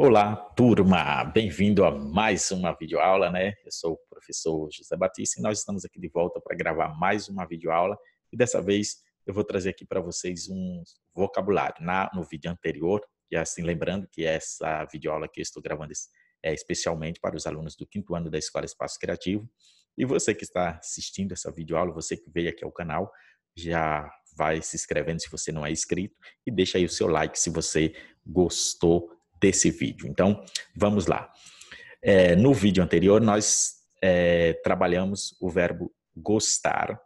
Olá, turma! Bem-vindo a mais uma videoaula, né? Eu sou o professor José Batista e nós estamos aqui de volta para gravar mais uma videoaula. E dessa vez eu vou trazer aqui para vocês um vocabulário. Na, no vídeo anterior, e assim lembrando que essa videoaula que eu estou gravando é especialmente para os alunos do quinto ano da Escola Espaço Criativo. E você que está assistindo essa videoaula, você que veio aqui ao canal, já vai se inscrevendo se você não é inscrito e deixa aí o seu like se você gostou desse vídeo. Então, vamos lá. É, no vídeo anterior, nós é, trabalhamos o verbo gostar,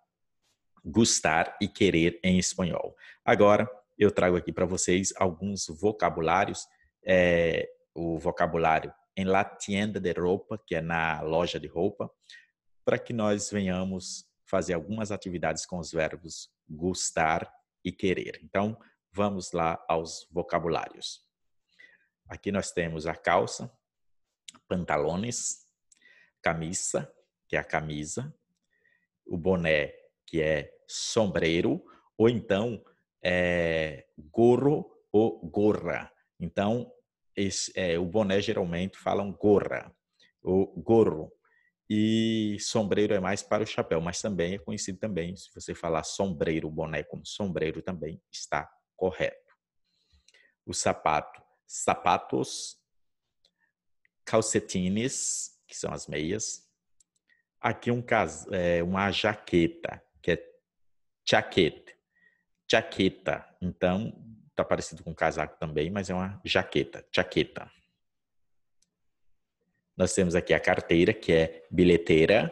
gostar e querer em espanhol. Agora, eu trago aqui para vocês alguns vocabulários. É, o vocabulário em la tienda de roupa, que é na loja de roupa, para que nós venhamos fazer algumas atividades com os verbos gostar e querer. Então, vamos lá aos vocabulários. Aqui nós temos a calça, pantalones, camisa, que é a camisa, o boné, que é sombreiro, ou então é, gorro ou gorra. Então, esse, é, o boné geralmente falam gorra ou gorro. E sombreiro é mais para o chapéu, mas também é conhecido também, se você falar sombreiro, boné como sombreiro também está correto. O sapato sapatos, calcetines, que são as meias. Aqui um cas é, uma jaqueta, que é jaqueta, Jaqueta. Então, tá parecido com casaco também, mas é uma jaqueta, jaqueta. Nós temos aqui a carteira, que é bilheteira.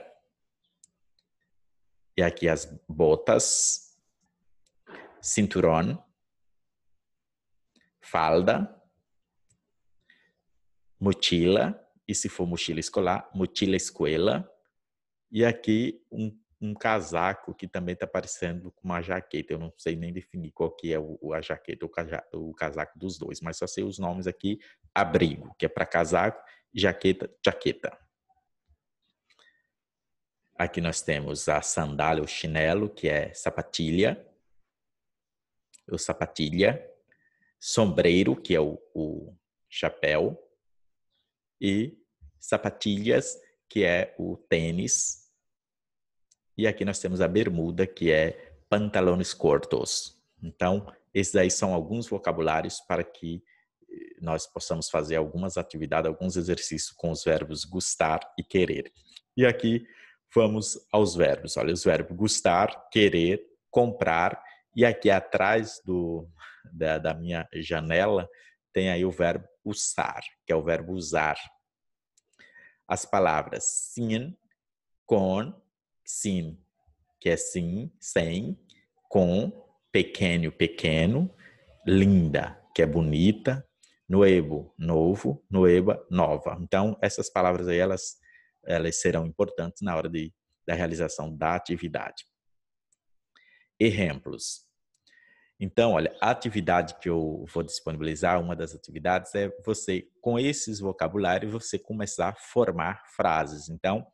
E aqui as botas, cinturão, falda, mochila, e se for mochila escolar, mochila escola. E aqui um, um casaco que também está parecendo com uma jaqueta. Eu não sei nem definir qual que é o, a jaqueta ou o casaco dos dois, mas só sei os nomes aqui. Abrigo, que é para casaco, jaqueta, jaqueta. Aqui nós temos a sandália, o chinelo, que é sapatilha, o sapatilha, sombreiro, que é o, o chapéu, e sapatilhas, que é o tênis. E aqui nós temos a bermuda, que é pantalones cortos. Então, esses aí são alguns vocabulários para que eh, nós possamos fazer algumas atividades, alguns exercícios com os verbos gostar e querer. E aqui vamos aos verbos. Olha, os verbos gostar, querer, comprar. E aqui atrás do, da, da minha janela tem aí o verbo usar, que é o verbo usar. As palavras sim, com, sim, que é sim, sem, com, pequeno, pequeno, linda, que é bonita, noebo, novo, noeba, nova. Então, essas palavras aí, elas, elas serão importantes na hora de, da realização da atividade. Exemplos. Então, olha, a atividade que eu vou disponibilizar, uma das atividades é você, com esses vocabulários, você começar a formar frases. Então,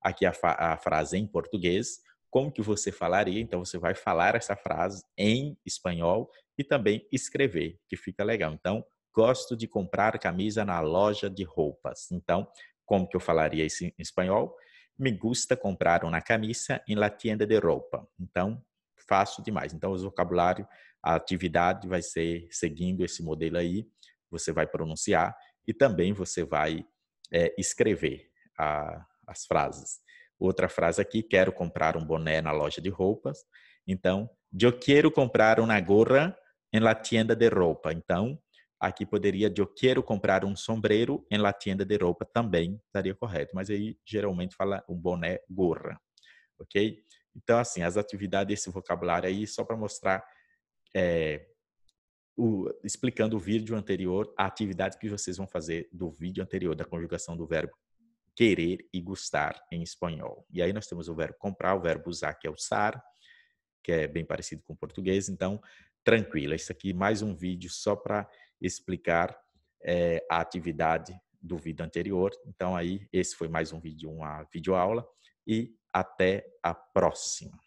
aqui a, a frase em português, como que você falaria? Então, você vai falar essa frase em espanhol e também escrever, que fica legal. Então, gosto de comprar camisa na loja de roupas. Então, como que eu falaria isso em espanhol? Me gusta comprar uma camisa em la tienda de roupa. Então, fácil demais. Então, o vocabulário a atividade vai ser seguindo esse modelo aí, você vai pronunciar e também você vai é, escrever a, as frases. Outra frase aqui, quero comprar um boné na loja de roupas. Então, eu quero comprar uma gorra em la tienda de roupa. Então, aqui poderia eu quero comprar um sombreiro em la tienda de roupa também estaria correto, mas aí geralmente fala um boné gorra, ok? Então assim as atividades esse vocabulário aí só para mostrar é, o, explicando o vídeo anterior, a atividade que vocês vão fazer do vídeo anterior, da conjugação do verbo querer e gostar em espanhol. E aí nós temos o verbo comprar, o verbo usar, que é usar, que é bem parecido com o português. Então, tranquila é Isso aqui mais um vídeo só para explicar é, a atividade do vídeo anterior. Então, aí, esse foi mais um vídeo, uma videoaula. E até a próxima.